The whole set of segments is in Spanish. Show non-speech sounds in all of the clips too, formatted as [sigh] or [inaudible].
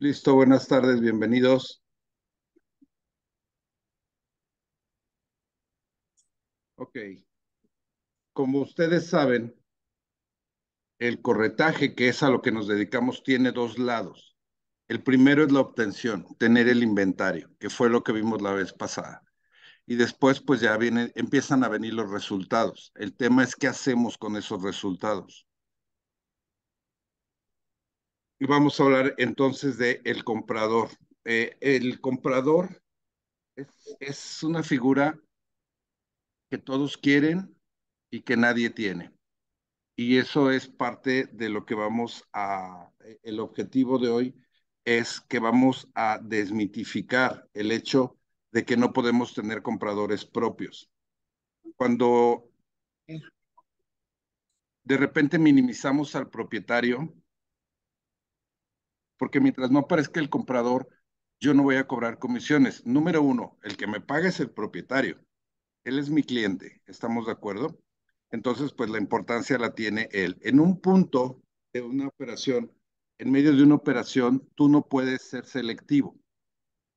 Listo, buenas tardes, bienvenidos. Ok. Como ustedes saben, el corretaje, que es a lo que nos dedicamos, tiene dos lados. El primero es la obtención, tener el inventario, que fue lo que vimos la vez pasada. Y después, pues ya vienen, empiezan a venir los resultados. El tema es qué hacemos con esos resultados. Y Vamos a hablar entonces de el comprador. Eh, el comprador es, es una figura que todos quieren y que nadie tiene. Y eso es parte de lo que vamos a, el objetivo de hoy es que vamos a desmitificar el hecho de que no podemos tener compradores propios. Cuando de repente minimizamos al propietario, porque mientras no aparezca el comprador, yo no voy a cobrar comisiones. Número uno, el que me paga es el propietario. Él es mi cliente, ¿estamos de acuerdo? Entonces, pues la importancia la tiene él. En un punto de una operación, en medio de una operación, tú no puedes ser selectivo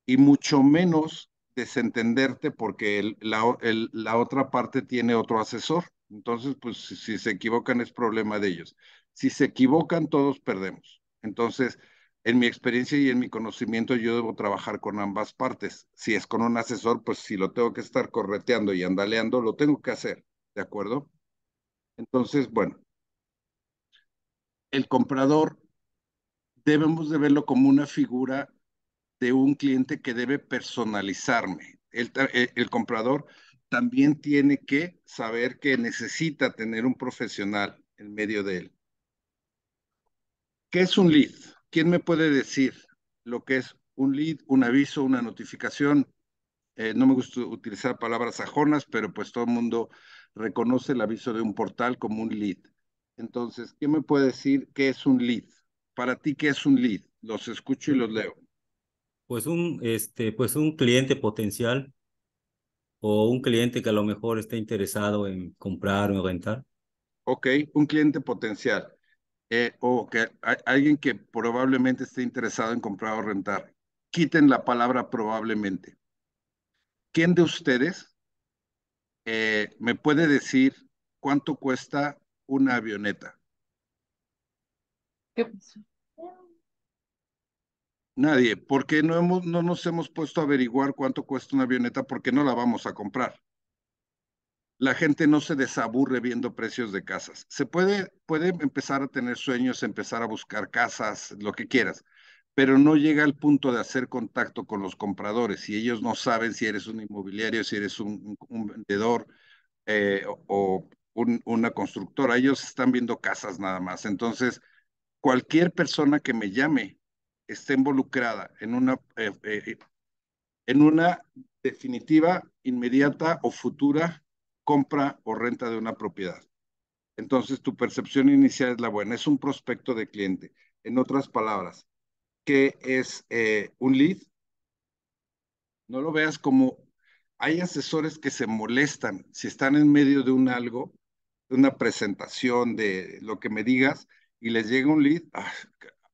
y mucho menos desentenderte porque la, otra parte tiene otro asesor. Entonces, pues si se equivocan es problema de ellos. Si se equivocan, todos perdemos. Entonces, en mi experiencia y en mi conocimiento yo debo trabajar con ambas partes. Si es con un asesor, pues si lo tengo que estar correteando y andaleando, lo tengo que hacer, ¿de acuerdo? Entonces, bueno, el comprador debemos de verlo como una figura de un cliente que debe personalizarme. El, eh, comprador también tiene que saber que necesita tener un profesional en medio de él. ¿Qué es un lead? ¿quién me puede decir lo que es un lead, un aviso, una notificación? Eh, no me gusta utilizar palabras sajonas, pero pues todo el mundo reconoce el aviso de un portal como un lead. Entonces, ¿quién me puede decir qué es un lead? Para ti, ¿qué es un lead? Los escucho y los leo. Pues un, este, pues un cliente potencial o un cliente que a lo mejor está interesado en comprar o rentar. Ok, un cliente potencial. Eh, o que alguien que probablemente esté interesado en comprar o rentar, quiten la palabra probablemente. ¿Quién de ustedes eh, me puede decir cuánto cuesta una avioneta? Nadie, porque no, hemos, no nos hemos puesto a averiguar cuánto cuesta una avioneta porque no la vamos a comprar la gente no se desaburre viendo precios de casas. Se puede, puede empezar a tener sueños, empezar a buscar casas, lo que quieras, pero no llega al punto de hacer contacto con los compradores y ellos no saben si eres un inmobiliario, si eres un, vendedor eh, o una constructora. Ellos están viendo casas nada más. Entonces, cualquier persona que me llame esté involucrada en una, eh, eh, en una definitiva, inmediata o futura compra o renta de una propiedad. Entonces, tu percepción inicial es la buena, es un prospecto de cliente. En otras palabras, ¿qué es eh, un lead? No lo veas como hay asesores que se molestan si están en medio de un algo, de una presentación, de lo que me digas, y les llega un lead. Ah,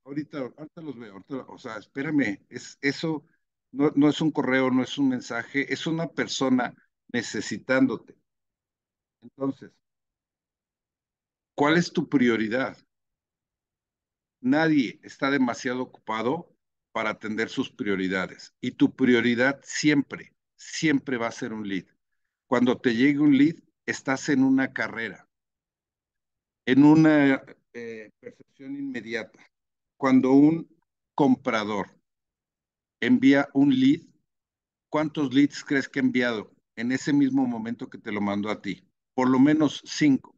ahorita, los veo, o sea, espérame, es, eso no es un correo, no es un mensaje, es una persona necesitándote. Entonces, ¿cuál es tu prioridad? Nadie está demasiado ocupado para atender sus prioridades. Y tu prioridad siempre, siempre va a ser un lead. Cuando te llegue un lead, estás en una carrera, en una eh, percepción inmediata. Cuando un comprador envía un lead, ¿cuántos leads crees que ha enviado en ese mismo momento que te lo mandó a ti? por lo menos cinco.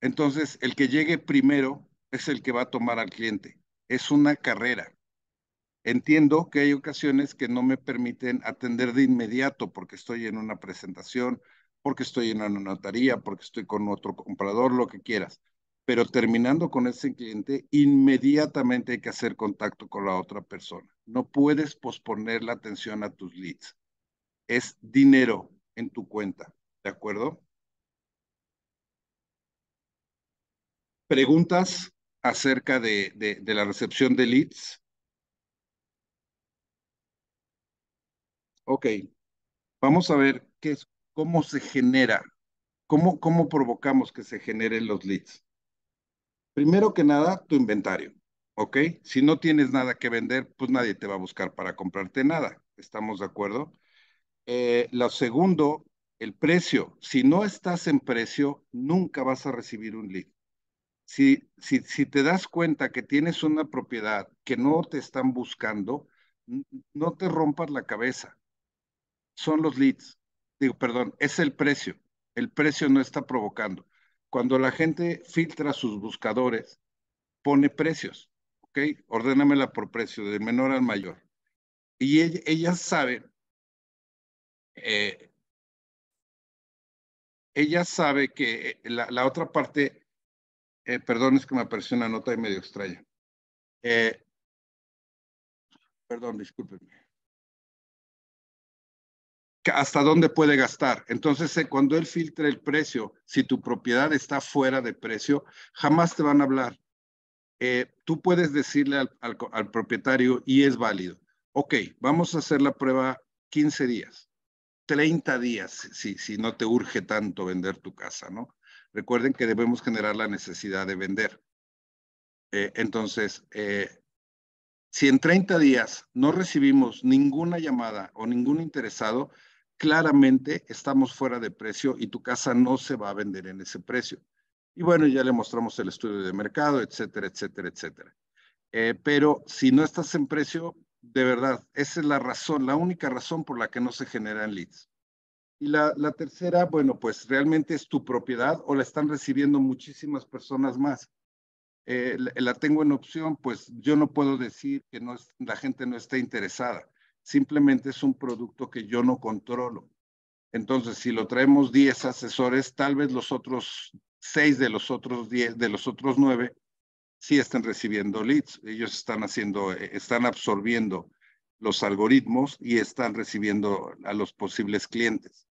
Entonces, el que llegue primero es el que va a tomar al cliente. Es una carrera. Entiendo que hay ocasiones que no me permiten atender de inmediato porque estoy en una presentación, porque estoy en una notaría, porque estoy con otro comprador, lo que quieras. Pero terminando con ese cliente, inmediatamente hay que hacer contacto con la otra persona. No puedes posponer la atención a tus leads. Es dinero en tu cuenta. ¿De acuerdo? ¿Preguntas acerca de, la recepción de leads? Ok, vamos a ver qué es, cómo se genera, cómo, cómo provocamos que se generen los leads. Primero que nada, tu inventario, ¿ok? Si no tienes nada que vender, pues nadie te va a buscar para comprarte nada, ¿estamos de acuerdo? Eh, lo segundo el precio. Si no estás en precio, nunca vas a recibir un lead. Si, si, si te das cuenta que tienes una propiedad que no te están buscando, no te rompas la cabeza. Son los leads. Digo, perdón, es el precio. El precio no está provocando. Cuando la gente filtra sus buscadores, pone precios. ¿Ok? Ordénamela por precio, de menor al mayor. Y ella, ellas saben eh, ella sabe que eh, la, otra parte, eh, perdón, es que me apareció una nota y medio extraña. Eh, perdón, discúlpenme hasta dónde puede gastar. Entonces, cuando él filtra el precio, si tu propiedad está fuera de precio, jamás te van a hablar. tú puedes decirle al, al, propietario y es válido. Ok, vamos a hacer la prueba 15 días. 30 días, si, no te urge tanto vender tu casa, ¿no? Recuerden que debemos generar la necesidad de vender. Eh, entonces, eh, si en 30 días no recibimos ninguna llamada o ningún interesado, claramente estamos fuera de precio y tu casa no se va a vender en ese precio. Y bueno, ya le mostramos el estudio de mercado, etcétera, etcétera, etcétera. Eh, pero si no estás en precio, de verdad, esa es la razón, la única razón por la que no se generan leads. Y la, tercera, bueno, pues realmente es tu propiedad o la están recibiendo muchísimas personas más. Eh, la, tengo en opción, pues yo no puedo decir que no es, la gente no esté interesada. Simplemente es un producto que yo no controlo. Entonces, si lo traemos 10 asesores, tal vez los otros 6 de los otros 10, de los otros 9 sí están recibiendo leads, ellos están haciendo, eh, están absorbiendo los algoritmos y están recibiendo a los posibles clientes.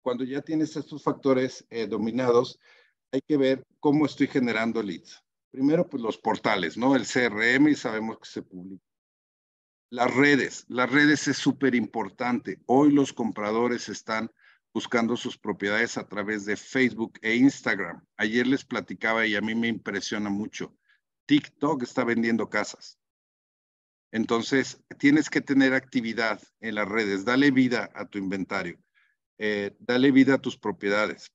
Cuando ya tienes estos factores eh, dominados, hay que ver cómo estoy generando leads. Primero, pues los portales, ¿no? El CRM y sabemos que se publica. Las redes, las redes es súper importante. Hoy los compradores están buscando sus propiedades a través de Facebook e Instagram. Ayer les platicaba y a mí me impresiona mucho. TikTok está vendiendo casas. Entonces, tienes que tener actividad en las redes. Dale vida a tu inventario. Eh, dale vida a tus propiedades.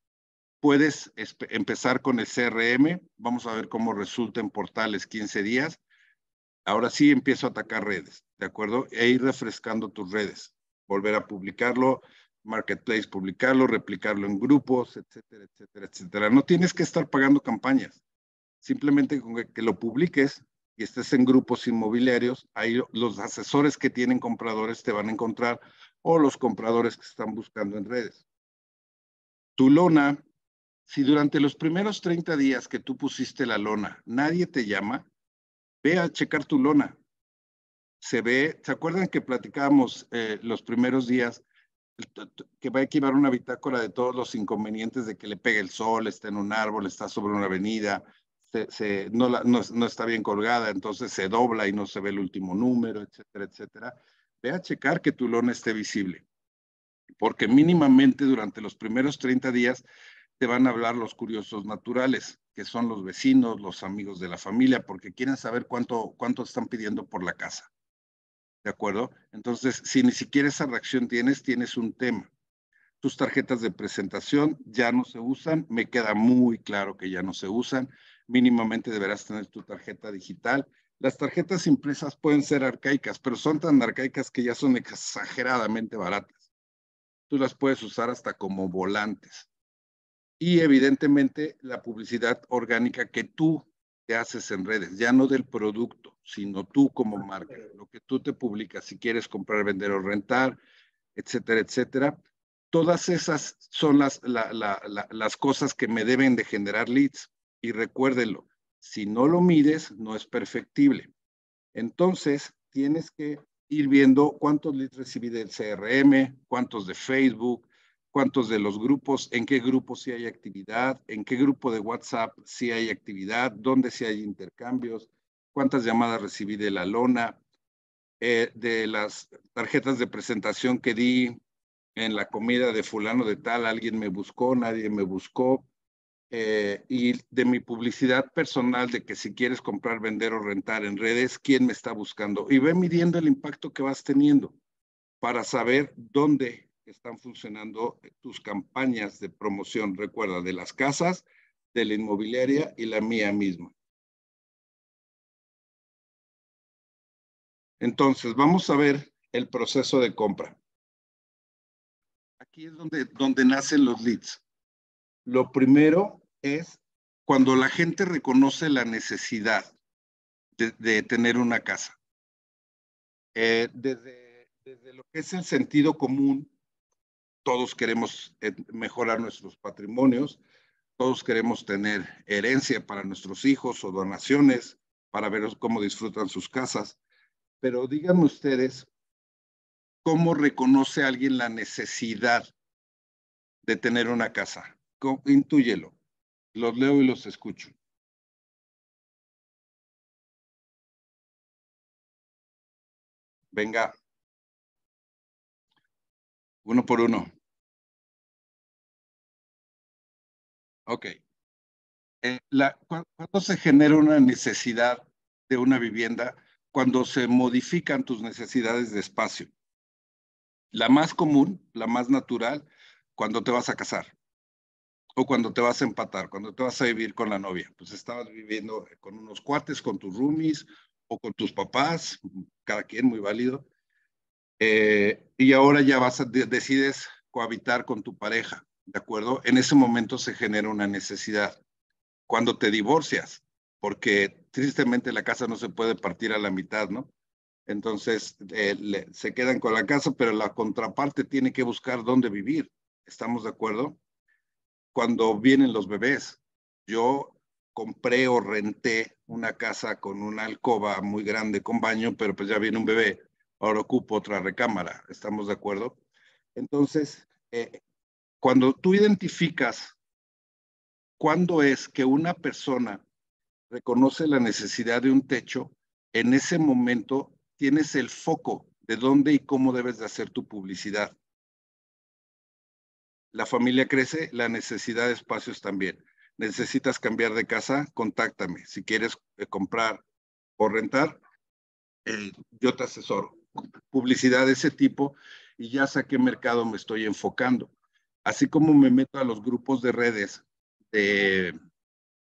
Puedes empezar con el CRM. Vamos a ver cómo resulta en portales 15 días. Ahora sí empiezo a atacar redes, ¿de acuerdo? E ir refrescando tus redes. Volver a publicarlo, marketplace, publicarlo, replicarlo en grupos, etcétera, etcétera, etcétera. No tienes que estar pagando campañas. Simplemente que lo publiques y estés en grupos inmobiliarios, ahí los asesores que tienen compradores te van a encontrar o los compradores que están buscando en redes. Tu lona, si durante los primeros 30 días que tú pusiste la lona, nadie te llama, ve a checar tu lona. Se ve, ¿se acuerdan que platicábamos eh, los primeros días que va a equivocar una bitácora de todos los inconvenientes de que le pegue el sol, está en un árbol, está sobre una avenida, no, está bien colgada, entonces se dobla y no se ve el último número, etcétera, etcétera. Ve a checar que tu lona esté visible, porque mínimamente durante los primeros 30 días te van a hablar los curiosos naturales, que son los vecinos, los amigos de la familia, porque quieren saber cuánto, cuánto están pidiendo por la casa. ¿De acuerdo? Entonces, si ni siquiera esa reacción tienes, tienes un tema. Tus tarjetas de presentación ya no se usan, me queda muy claro que ya no se usan. Mínimamente deberás tener tu tarjeta digital. Las tarjetas impresas pueden ser arcaicas, pero son tan arcaicas que ya son exageradamente baratas. Tú las puedes usar hasta como volantes. Y evidentemente la publicidad orgánica que tú te haces en redes, ya no del producto sino tú como marca, lo que tú te publicas, si quieres comprar, vender o rentar, etcétera, etcétera. Todas esas son las, las cosas que me deben de generar leads. Y recuérdenlo, si no lo mides, no es perfectible. Entonces, tienes que ir viendo cuántos leads recibí del CRM, cuántos de Facebook, cuántos de los grupos, en qué grupo si sí hay actividad, en qué grupo de WhatsApp si sí hay actividad, dónde si sí hay intercambios, cuántas llamadas recibí de la lona, eh, de las tarjetas de presentación que di en la comida de fulano de tal, alguien me buscó, nadie me buscó, eh, y de mi publicidad personal de que si quieres comprar, vender o rentar en redes, quién me está buscando. Y ve midiendo el impacto que vas teniendo para saber dónde están funcionando tus campañas de promoción, recuerda, de las casas, de la inmobiliaria y la mía misma. Entonces, vamos a ver el proceso de compra. Aquí es donde, donde nacen los leads. Lo primero es cuando la gente reconoce la necesidad de, tener una casa. Eh, desde, lo que es el sentido común, todos queremos eh, mejorar nuestros patrimonios, todos queremos tener herencia para nuestros hijos o donaciones para ver cómo disfrutan sus casas. Pero díganme ustedes, ¿cómo reconoce alguien la necesidad de tener una casa? Intúyelo. Los leo y los escucho. Venga. Uno por uno. Ok. Eh, cuando se genera una necesidad de una vivienda, cuando se modifican tus necesidades de espacio. La más común, la más natural, cuando te vas a casar o cuando te vas a empatar, cuando te vas a vivir con la novia. Pues estabas viviendo con unos cuartes, con tus roomies o con tus papás, cada quien muy válido. Eh, y ahora ya vas a, decides cohabitar con tu pareja, ¿de acuerdo? En ese momento se genera una necesidad. Cuando te divorcias, porque tristemente la casa no se puede partir a la mitad, ¿no? Entonces, eh, se quedan con la casa, pero la contraparte tiene que buscar dónde vivir. ¿Estamos de acuerdo? Cuando vienen los bebés, yo compré o renté una casa con una alcoba muy grande con baño, pero pues ya viene un bebé, ahora ocupo otra recámara, ¿estamos de acuerdo? Entonces, eh, cuando tú identificas cuándo es que una persona reconoce la necesidad de un techo, en ese momento tienes el foco de dónde y cómo debes de hacer tu publicidad. La familia crece, la necesidad de espacios también. Necesitas cambiar de casa, contáctame. Si quieres eh, comprar o rentar, eh, yo te asesoro. Publicidad de ese tipo y ya sé a qué mercado me estoy enfocando. Así como me meto a los grupos de redes de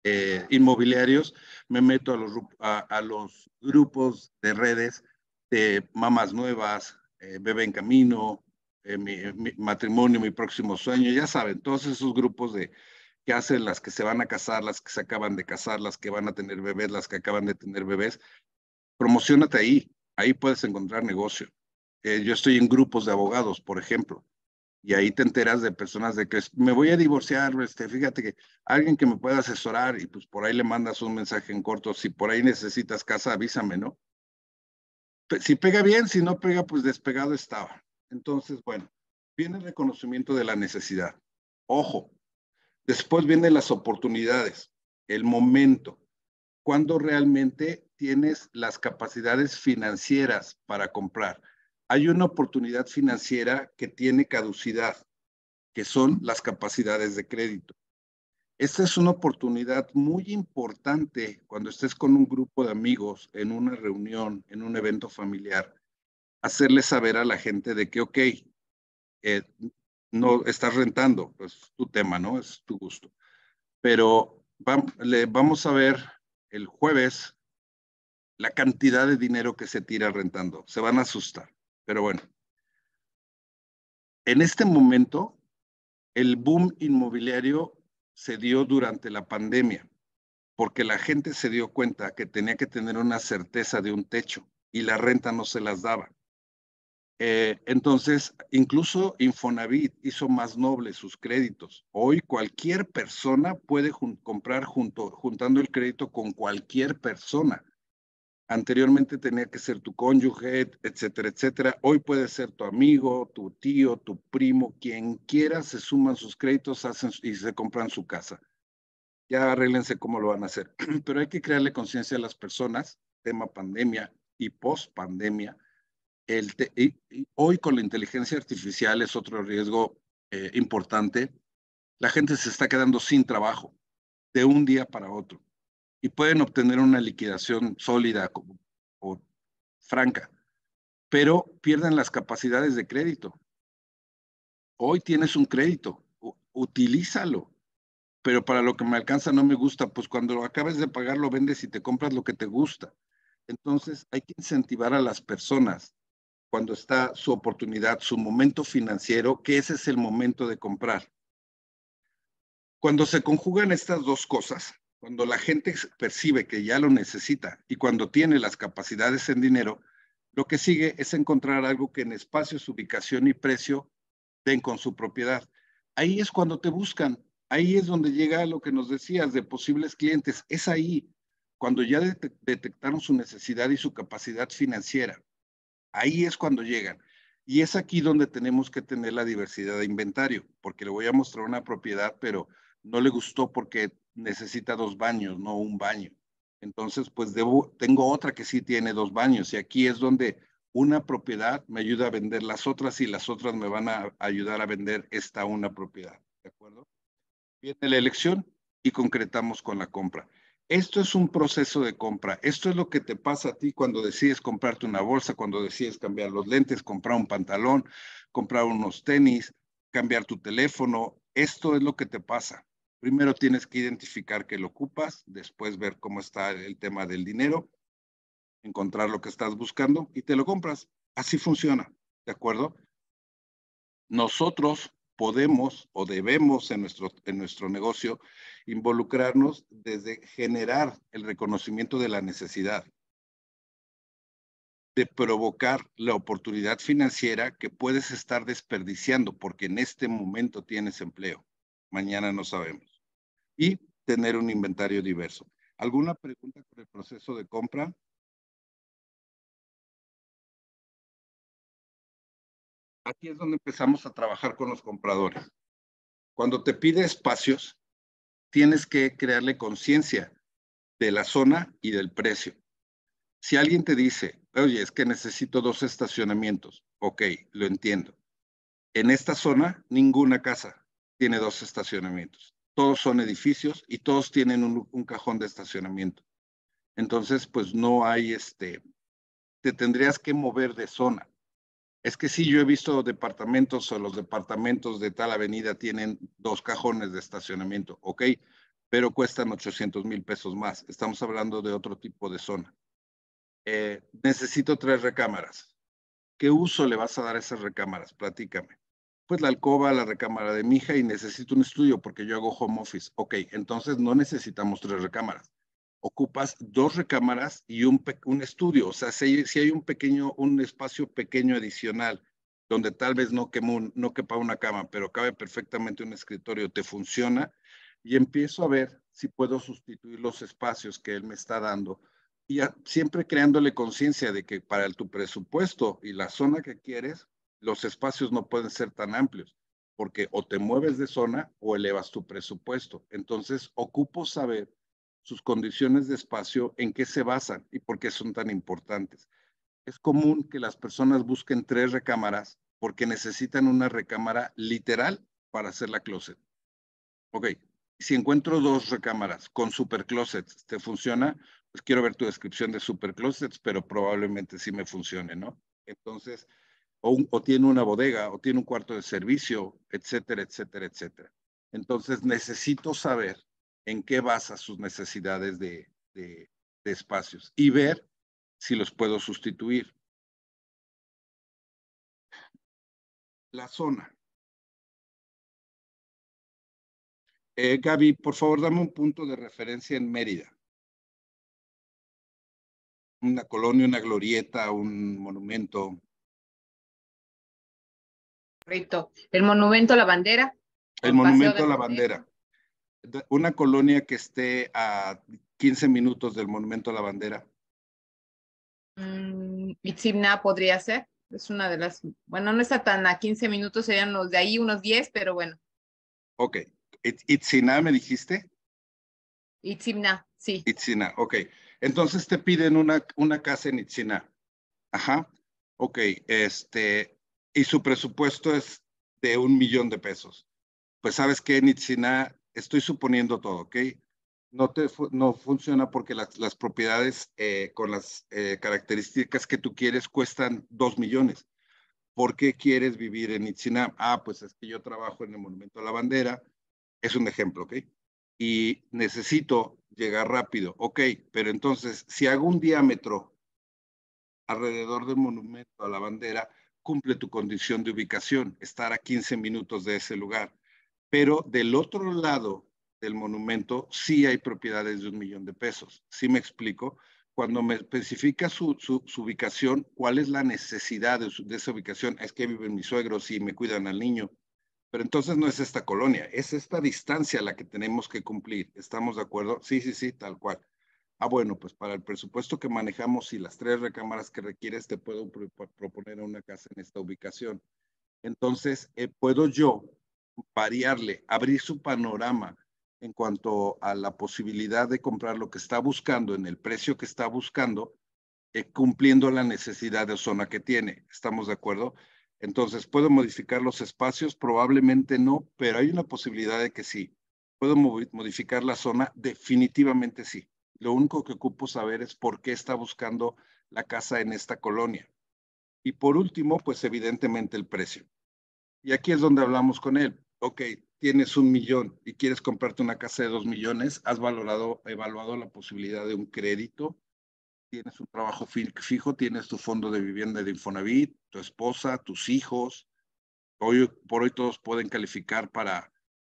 eh, inmobiliarios, me meto a los, a, los, grupos de redes de mamás Nuevas, eh, Bebé en Camino, eh, mi, Matrimonio, Mi Próximo Sueño, ya saben, todos esos grupos de que hacen las que se van a casar, las que se acaban de casar, las que van a tener bebés, las que acaban de tener bebés. Promocionate ahí, ahí puedes encontrar negocio. yo estoy en grupos de abogados, por ejemplo y ahí te enteras de personas de que me voy a divorciar, este, fíjate que alguien que me pueda asesorar y pues por ahí le mandas un mensaje en corto, si por ahí necesitas casa, avísame, ¿no? Si pega bien, si no pega, pues despegado estaba. Entonces, bueno, viene el reconocimiento de la necesidad. Ojo, después vienen las oportunidades, el momento, cuando realmente tienes las capacidades financieras para comprar hay una oportunidad financiera que tiene caducidad, que son las capacidades de crédito. Esta es una oportunidad muy importante cuando estés con un grupo de amigos en una reunión, en un evento familiar, hacerle saber a la gente de que, ok, eh, no estás rentando, es pues, tu tema, ¿no? Es tu gusto. Pero vamos a ver el jueves la cantidad de dinero que se tira rentando. Se van a asustar. Pero bueno, en este momento, el boom inmobiliario se dio durante la pandemia, porque la gente se dio cuenta que tenía que tener una certeza de un techo y la renta no se las daba. Eh, entonces, incluso Infonavit hizo más nobles sus créditos. Hoy cualquier persona puede comprar junto, juntando el crédito con cualquier persona. Anteriormente tenía que ser tu cónyuge, etcétera, etcétera. Hoy puede ser tu amigo, tu tío, tu primo, quien quiera, se suman sus créditos hacen, y se compran su casa. Ya arréglense cómo lo van a hacer. [clears throat] Pero hay que crearle conciencia a las personas, tema pandemia y post pandemia. hoy con la inteligencia artificial es otro riesgo eh, importante. La gente se está quedando sin trabajo de un día para otro y pueden obtener una liquidación sólida o, franca, pero pierden las capacidades de crédito. Hoy tienes un crédito, utilízalo, pero para lo que me alcanza no me gusta, pues cuando lo acabes de pagar lo vendes y te compras lo que te gusta. Entonces hay que incentivar a las personas cuando está su oportunidad, su momento financiero, que ese es el momento de comprar. Cuando se conjugan estas dos cosas, cuando la gente percibe que ya lo necesita y cuando tiene las capacidades en dinero, lo que sigue es encontrar algo que en espacios, ubicación y precio den con su propiedad. Ahí es cuando te buscan, ahí es donde llega lo que nos decías de posibles clientes, es ahí cuando ya detectaron su necesidad y su capacidad financiera. Ahí es cuando llegan. Y es aquí donde tenemos que tener la diversidad de inventario, porque le voy a mostrar una propiedad, pero no le gustó porque necesita dos baños, no un baño. Entonces, pues tengo otra que sí tiene dos baños y aquí es donde una propiedad me ayuda a vender las otras y las otras me van a ayudar a vender esta una propiedad. ¿De acuerdo? Viene la elección y concretamos con la compra. Esto es un proceso de compra. Esto es lo que te pasa a ti cuando decides comprarte una bolsa, cuando decides cambiar los lentes, comprar un pantalón, comprar unos tenis, cambiar tu teléfono. Esto es lo que te pasa. Primero tienes que identificar que lo ocupas, después ver cómo está el tema del dinero, encontrar lo que estás buscando y te lo compras. Así funciona, ¿de acuerdo? Nosotros podemos o debemos en nuestro, en nuestro negocio involucrarnos desde generar el reconocimiento de la necesidad, de provocar la oportunidad financiera que puedes estar desperdiciando porque en este momento tienes empleo. Mañana no sabemos y tener un inventario diverso. ¿Alguna pregunta por el proceso de compra? Aquí es donde empezamos a trabajar con los compradores. Cuando te pide espacios, tienes que crearle conciencia de la zona y del precio. Si alguien te dice, oye, es que necesito dos estacionamientos, ok, lo entiendo. En esta zona, ninguna casa tiene dos estacionamientos todos son edificios y todos tienen un, cajón de estacionamiento. Entonces, pues no hay este, te tendrías que mover de zona. Es que sí, yo he visto departamentos o los departamentos de tal avenida tienen dos cajones de estacionamiento, ok, pero cuestan 800 mil pesos más. Estamos hablando de otro tipo de zona. Eh, necesito tres recámaras. ¿Qué uso le vas a dar a esas recámaras? Platícame pues la alcoba, la recámara de mi hija y necesito un estudio porque yo hago home office. Ok, entonces no necesitamos tres recámaras. Ocupas dos recámaras y un, estudio. O sea, si, hay un pequeño, un espacio pequeño adicional donde tal vez no, quepa una cama, pero cabe perfectamente un escritorio, te funciona. Y empiezo a ver si puedo sustituir los espacios que él me está dando y siempre creándole conciencia de que para tu presupuesto y la zona que quieres, los espacios no pueden ser tan amplios, porque o te mueves de zona o elevas tu presupuesto. Entonces, ocupo saber sus condiciones de espacio, en qué se basan y por qué son tan importantes. Es común que las personas busquen tres recámaras porque necesitan una recámara literal para hacer la closet. Ok, si encuentro dos recámaras con super closets, ¿te funciona? Pues quiero ver tu descripción de super closets, pero probablemente sí me funcione, ¿no? Entonces, o, tiene una bodega, o tiene un cuarto de servicio, etcétera, etcétera, etcétera. Entonces necesito saber en qué basa sus necesidades de, de, espacios y ver si los puedo sustituir. La zona. Eh, Gaby, por favor, dame un punto de referencia en Mérida. Una colonia, una glorieta, un monumento. Correcto. El monumento a la bandera. El, monumento a la bandera. Una colonia que esté a 15 minutos del monumento a la bandera. Mm, podría ser. Es una de las. Bueno, no está tan a 15 minutos, serían los de ahí unos 10, pero bueno. Ok. It, me dijiste. Itzina, sí. Itzina, ok. Entonces te piden una, una casa en Itzina. Ajá. Ok, este, y su presupuesto es de un millón de pesos. Pues sabes que en Itzina, estoy suponiendo todo, ¿ok? No, te, no funciona porque las, las propiedades eh, con las eh, características que tú quieres cuestan dos millones. ¿Por qué quieres vivir en Itzina? Ah, pues es que yo trabajo en el Monumento a la Bandera. Es un ejemplo, ¿ok? Y necesito llegar rápido. Ok, pero entonces, si hago un diámetro alrededor del monumento a la bandera, cumple tu condición de ubicación, estar a 15 minutos de ese lugar. Pero del otro lado del monumento sí hay propiedades de un millón de pesos. ¿Sí me explico? Cuando me especifica su, ubicación, ¿cuál es la necesidad de, de, esa ubicación? Es que viven mis suegros y me cuidan al niño. Pero entonces no es esta colonia, es esta distancia la que tenemos que cumplir. ¿Estamos de acuerdo? Sí, sí, sí, tal cual. Ah, bueno, pues para el presupuesto que manejamos y las tres recámaras que requieres, te puedo proponer una casa en esta ubicación. Entonces, eh, puedo yo variarle, abrir su panorama en cuanto a la posibilidad de comprar lo que está buscando en el precio que está buscando, eh, cumpliendo la necesidad de zona que tiene. ¿Estamos de acuerdo? Entonces, ¿puedo modificar los espacios? Probablemente no, pero hay una posibilidad de que sí. ¿Puedo modificar la zona? Definitivamente sí. Lo único que ocupo saber es por qué está buscando la casa en esta colonia. Y por último, pues evidentemente el precio. Y aquí es donde hablamos con él. Ok, tienes un millón y quieres comprarte una casa de dos millones, has valorado, evaluado la posibilidad de un crédito, tienes un trabajo fijo, tienes tu fondo de vivienda de Infonavit, tu esposa, tus hijos. Hoy, por hoy todos pueden calificar para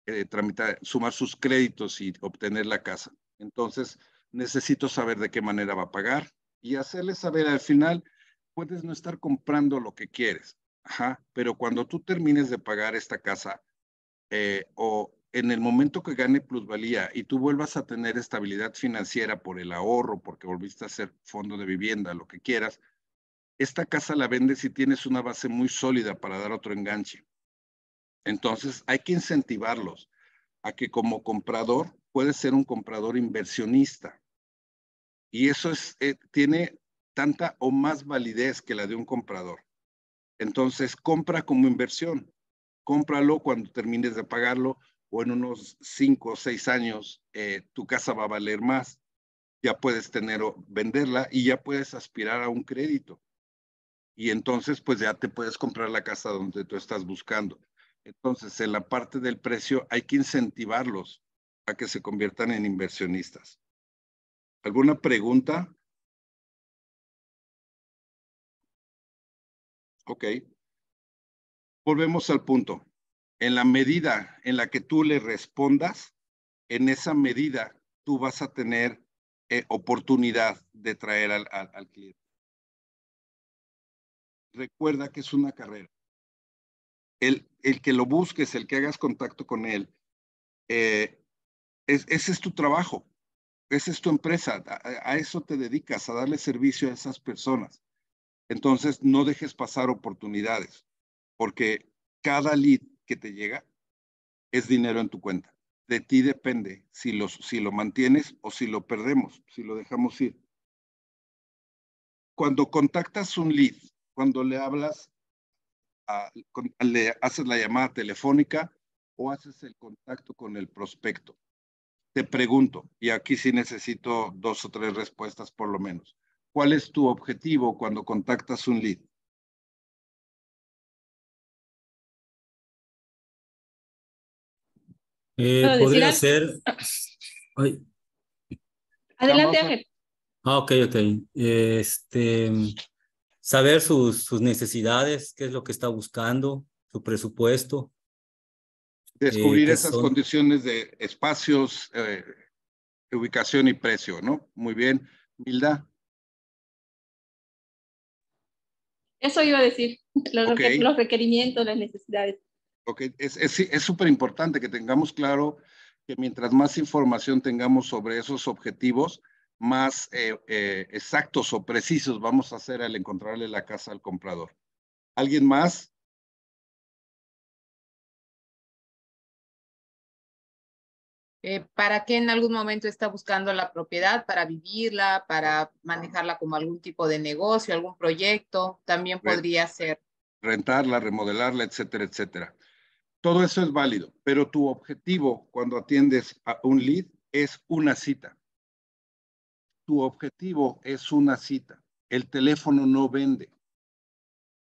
eh, tramitar, sumar sus créditos y obtener la casa. Entonces, necesito saber de qué manera va a pagar y hacerle saber al final, puedes no estar comprando lo que quieres, pero cuando tú termines de pagar esta casa eh, o en el momento que gane plusvalía y tú vuelvas a tener estabilidad financiera por el ahorro, porque volviste a hacer fondo de vivienda, lo que quieras, esta casa la vendes y tienes una base muy sólida para dar otro enganche. Entonces hay que incentivarlos a que como comprador puedes ser un comprador inversionista. Y eso eh, tiene tanta o más validez que la de un comprador. Entonces, compra como inversión. Cómpralo cuando termines de pagarlo o en unos cinco o seis años eh, tu casa va a valer más. Ya puedes tener o venderla y ya puedes aspirar a un crédito. Y entonces, pues ya te puedes comprar la casa donde tú estás buscando. Entonces, en la parte del precio hay que incentivarlos a que se conviertan en inversionistas. ¿Alguna pregunta? Ok. Volvemos al punto. En la medida en la que tú le respondas, en esa medida tú vas a tener eh, oportunidad de traer al, al, cliente. Recuerda que es una carrera. El, el, que lo busques, el que hagas contacto con él, eh, es, ese es tu trabajo. Esa es tu empresa, a, eso te dedicas, a darle servicio a esas personas. Entonces, no dejes pasar oportunidades, porque cada lead que te llega es dinero en tu cuenta. De ti depende si, lo mantienes o si lo perdemos, si lo dejamos ir. Cuando contactas un lead, cuando le hablas, le haces la llamada telefónica o haces el contacto con el prospecto, te pregunto, y aquí sí necesito dos o tres respuestas por lo menos. ¿Cuál es tu objetivo cuando contactas un lead? Eh, podría ser... Adelante, Ángel. Ah, ok, ok. Este, saber sus necesidades, qué es lo que está buscando, su presupuesto, Descubrir esas condiciones de espacios, eh, ubicación y precio, ¿no? Muy bien. Milda. Eso iba a decir, [laughs] los, requerimientos, las necesidades. Ok, es súper importante que tengamos claro que mientras más información tengamos sobre esos objetivos, más eh, eh, exactos o precisos vamos a hacer al encontrarle la casa al comprador. ¿Alguien más? Eh, para qué en algún momento está buscando la propiedad para vivirla, para manejarla como algún tipo de negocio, algún proyecto, también podría ser. Rentarla, remodelarla, etcétera, etcétera. Todo eso es válido, pero tu objetivo cuando atiendes a un lead es una cita. Tu objetivo es una cita. El teléfono no vende.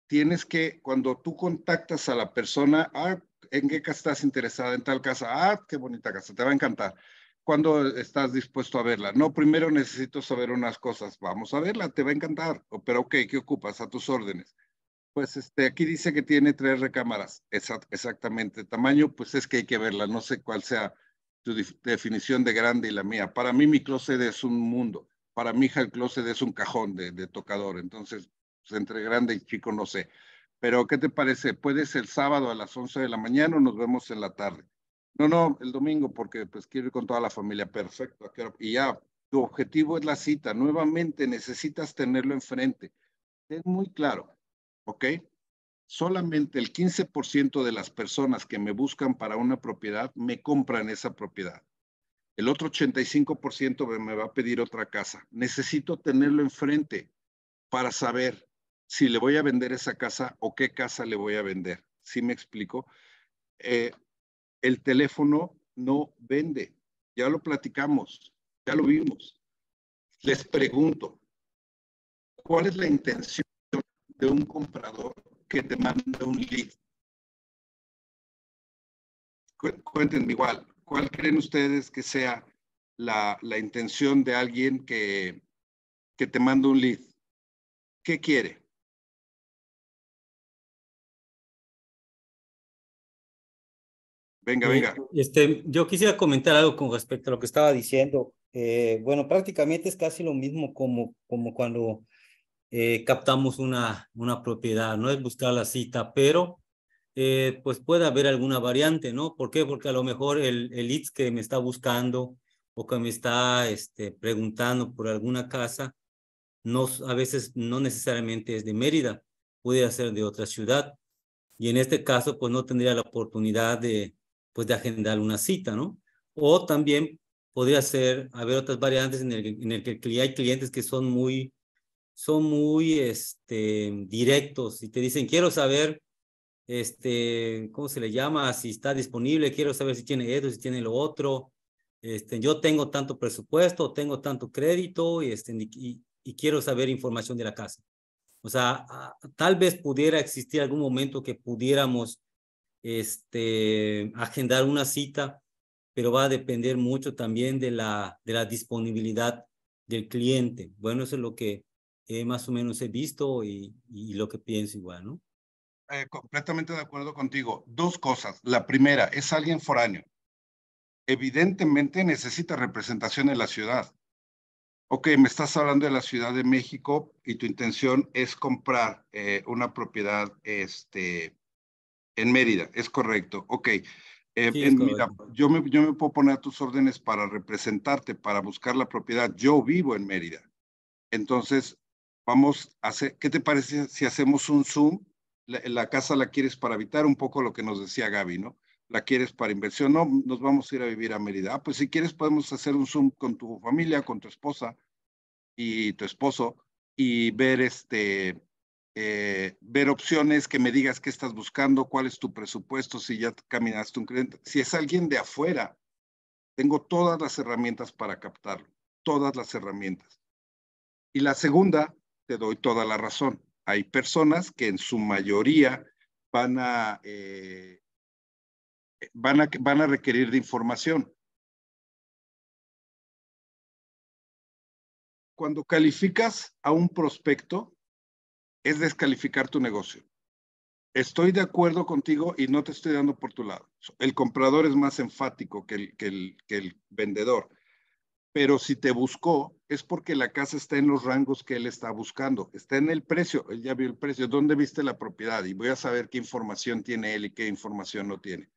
Tienes que, cuando tú contactas a la persona, ah, en qué casa estás interesada, en tal casa, ah, qué bonita casa, te va a encantar. ¿Cuándo estás dispuesto a verla? No, primero necesito saber unas cosas, vamos a verla, te va a encantar, pero ok, ¿qué ocupas? A tus órdenes. Pues este, aquí dice que tiene tres recámaras, exactamente, tamaño, pues es que hay que verla, no sé cuál sea tu definición de grande y la mía. Para mí mi closet es un mundo, para mi hija el closet es un cajón de, tocador, entonces pues, entre grande y chico no sé. Pero, ¿qué te parece? Puedes el sábado a las 11 de la mañana o nos vemos en la tarde. No, no, el domingo, porque pues quiero ir con toda la familia. Perfecto. Y ya, tu objetivo es la cita. Nuevamente, necesitas tenerlo enfrente. Es muy claro, ¿ok? Solamente el 15% de las personas que me buscan para una propiedad me compran esa propiedad. El otro 85% me va a pedir otra casa. Necesito tenerlo enfrente para saber si le voy a vender esa casa o qué casa le voy a vender. si me explico? Eh, el teléfono no vende. Ya lo platicamos, ya lo vimos. Les pregunto, ¿cuál es la intención de un comprador que te manda un lead? Cuéntenme igual, ¿cuál creen ustedes que sea la, intención de alguien que, que te manda un lead? ¿Qué quiere? Venga, eh, venga. Este, yo quisiera comentar algo con respecto a lo que estaba diciendo. Eh, bueno, prácticamente es casi lo mismo como, como cuando eh, captamos una, una propiedad, no es buscar la cita, pero pues puede haber alguna variante, ¿no? ¿Por qué? Porque a lo mejor el, el ITS que me está buscando o que me está este, preguntando por alguna casa, no, a veces no necesariamente es de Mérida, puede ser de otra ciudad. Y en este caso, pues no tendría la oportunidad de, pues de agendar una cita, ¿no? O también podría ser, haber otras variantes en el, en el que hay clientes que son muy, son muy este, directos y te dicen, quiero saber, este, ¿cómo se le llama? Si está disponible, quiero saber si tiene esto, si tiene lo otro. Este, yo tengo tanto presupuesto, tengo tanto crédito este, y, este, y quiero saber información de la casa. O sea, tal vez pudiera existir algún momento que pudiéramos este, agendar una cita, pero va a depender mucho también de la, de la disponibilidad del cliente. Bueno, eso es lo que eh, más o menos he visto y, lo que pienso igual, ¿no? Eh, completamente de acuerdo contigo. Dos cosas. La primera, es alguien foráneo. Evidentemente necesita representación en la ciudad. Ok, me estás hablando de la Ciudad de México y tu intención es comprar eh, una propiedad este, en Mérida, es correcto. Ok. Eh, yo, me, yo me puedo poner a tus órdenes para representarte, para buscar la propiedad. Yo vivo en Mérida. Entonces, vamos a hacer, ¿qué te parece si hacemos un Zoom? La, la, casa la quieres para habitar, un poco lo que nos decía Gaby, ¿no? La quieres para inversión, no, nos vamos a ir a vivir a Mérida. Ah, pues si quieres podemos hacer un Zoom con tu familia, con tu esposa y tu esposo y ver este eh, ver opciones, que me digas qué estás buscando, cuál es tu presupuesto, si ya caminaste un cliente. Si es alguien de afuera, tengo todas las herramientas para captarlo, todas las herramientas. Y la segunda, te doy toda la razón. Hay personas que en su mayoría van a, eh, van a, van a requerir de información. Cuando calificas a un prospecto, es descalificar tu negocio. Estoy de acuerdo contigo y no te estoy dando por tu lado. El comprador es más enfático que el, que el, vendedor. Pero si te buscó, es porque la casa está en los rangos que él está buscando. Está en el precio. Él ya vio el precio. ¿Dónde viste la propiedad? Y voy a saber qué información tiene él y qué información no tiene.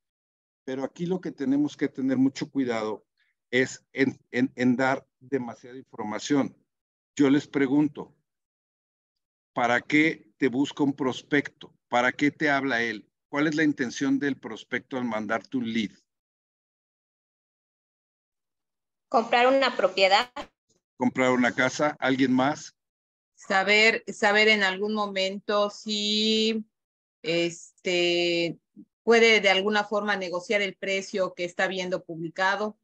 Pero aquí lo que tenemos que tener mucho cuidado es en dar demasiada información. Yo les pregunto, ¿Para qué te busca un prospecto? ¿Para qué te habla él? ¿Cuál es la intención del prospecto al mandarte un lead? Comprar una propiedad. Comprar una casa. ¿Alguien más? Saber, saber en algún momento si este, puede de alguna forma negociar el precio que está viendo publicado.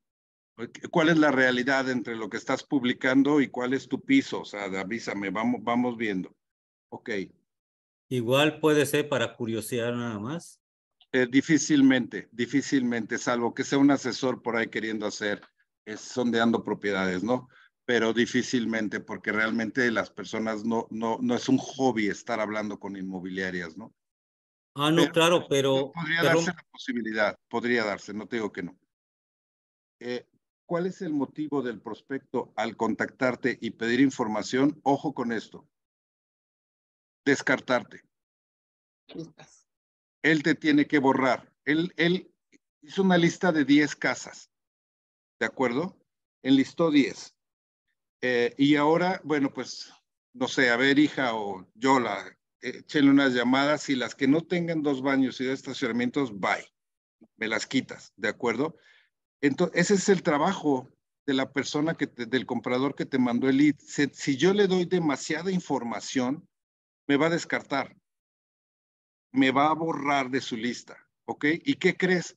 ¿Cuál es la realidad entre lo que estás publicando y cuál es tu piso? O sea, avísame, vamos, vamos viendo. Ok. Igual puede ser para curiosidad nada más. Eh, difícilmente, difícilmente, salvo que sea un asesor por ahí queriendo hacer, eh, sondeando propiedades, ¿no? Pero difícilmente, porque realmente las personas no, no, no es un hobby estar hablando con inmobiliarias, ¿no? Ah, no, claro, pero... Podría darse la posibilidad, podría darse, no te digo que no. Eh, ¿Cuál es el motivo del prospecto al contactarte y pedir información? Ojo con esto descartarte. Él te tiene que borrar. Él, él hizo una lista de 10 casas. ¿De acuerdo? Enlistó 10. Eh, y ahora, bueno, pues, no sé, a ver, hija o yo la échenle unas llamadas y las que no tengan dos baños y dos estacionamientos, bye. Me las quitas, ¿de acuerdo? Entonces, ese es el trabajo de la persona que del comprador que te mandó el lead. si yo le doy demasiada información, me va a descartar, me va a borrar de su lista, ¿ok? ¿Y qué crees?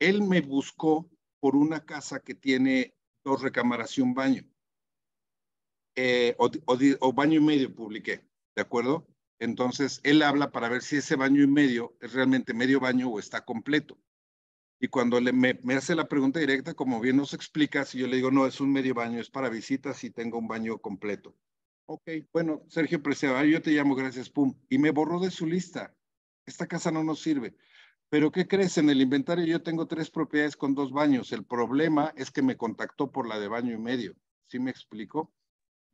Él me buscó por una casa que tiene dos recámaras y un baño, eh, o, baño y medio publiqué, ¿de acuerdo? Entonces, él habla para ver si ese baño y medio es realmente medio baño o está completo. Y cuando le, me, hace la pregunta directa, como bien nos explica, si yo le digo, no, es un medio baño, es para visitas y tengo un baño completo. Ok, bueno, Sergio Preciado, yo te llamo, gracias, pum. Y me borró de su lista. Esta casa no nos sirve. Pero ¿qué crees? En el inventario yo tengo tres propiedades con dos baños. El problema es que me contactó por la de baño y medio. ¿Sí me explico?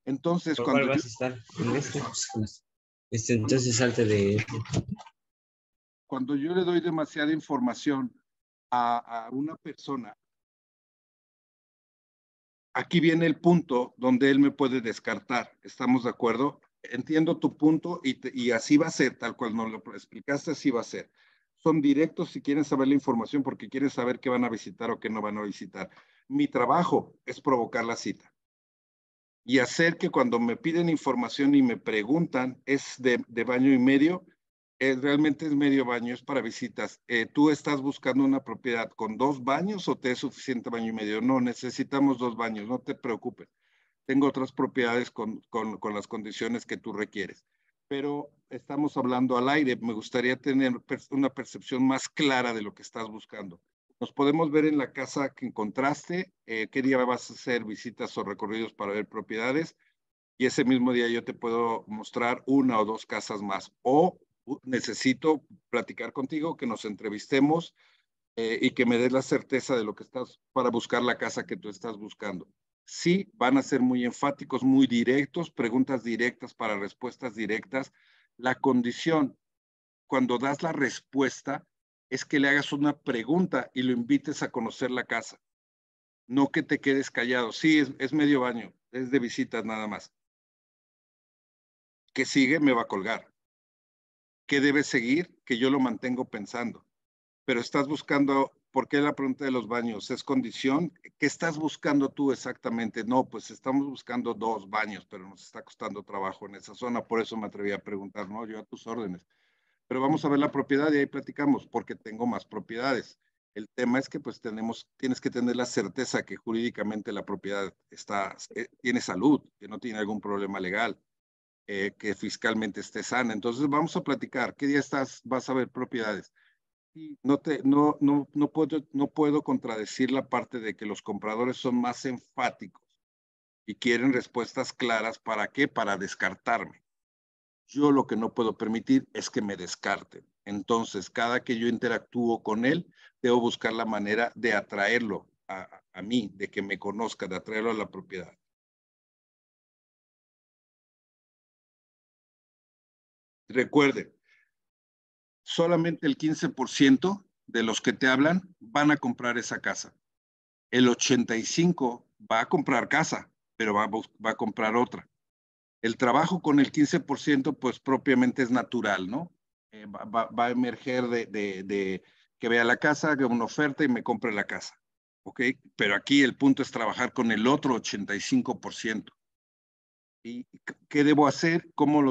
Entonces, cuando... vas yo... a estar? Este? este? entonces salte de... Este. Cuando yo le doy demasiada información a, a una persona, aquí viene el punto donde él me puede descartar. ¿Estamos de acuerdo? Entiendo tu punto y, así va a ser, tal cual nos lo explicaste, así va a ser. Son directos si quieren saber la información porque quieren saber qué van a visitar o qué no van a visitar. Mi trabajo es provocar la cita y hacer que cuando me piden información y me preguntan es de baño y medio, eh, realmente es medio baño, es para visitas. Eh, ¿Tú estás buscando una propiedad con dos baños o te es suficiente baño y medio? No, necesitamos dos baños, no te preocupes. Tengo otras propiedades con, con, las condiciones que tú requieres. Pero estamos hablando al aire, me gustaría tener una percepción más clara de lo que estás buscando. Nos podemos ver en la casa que encontraste, eh, qué día vas a hacer visitas o recorridos para ver propiedades y ese mismo día yo te puedo mostrar una o dos casas más o Uh, necesito platicar contigo, que nos entrevistemos eh, y que me des la certeza de lo que estás para buscar la casa que tú estás buscando. Sí, van a ser muy enfáticos, muy directos, preguntas directas para respuestas directas. La condición, cuando das la respuesta, es que le hagas una pregunta y lo invites a conocer la casa. No que te quedes callado. Sí, es, es medio baño, es de visitas nada más. ¿Qué sigue? Me va a colgar qué debe seguir, que yo lo mantengo pensando. Pero estás buscando, ¿por qué la pregunta de los baños? ¿Es condición? ¿Qué estás buscando tú exactamente? No, pues estamos buscando dos baños, pero nos está costando trabajo en esa zona, por eso me atreví a preguntar, no, yo a tus órdenes. Pero vamos a ver la propiedad y ahí platicamos, porque tengo más propiedades. El tema es que pues tenemos, tienes que tener la certeza que jurídicamente la propiedad está, eh, tiene salud, que no tiene algún problema legal eh, que fiscalmente esté sana. Entonces vamos a platicar, ¿qué día estás, vas a ver propiedades? no, te, no, no, no, puedo, no puedo contradecir la parte de que los compradores son más enfáticos y quieren respuestas claras. ¿Para qué? Para descartarme. Yo lo que no puedo permitir es que me descarten. Entonces, cada que yo interactúo con él, debo buscar la manera de atraerlo a mí, de que me conozca, de atraerlo a la propiedad. Recuerden, solamente el 15% de los que te hablan van a comprar esa casa. El 85% va a comprar casa, pero va, a comprar otra. El trabajo con el 15%, pues propiamente es natural, ¿no? Eh, va, a emerger de, que vea la casa, que una oferta y me compre la casa. ¿Ok? Pero aquí el punto es trabajar con el otro 85%. ¿Y qué debo hacer? ¿Cómo los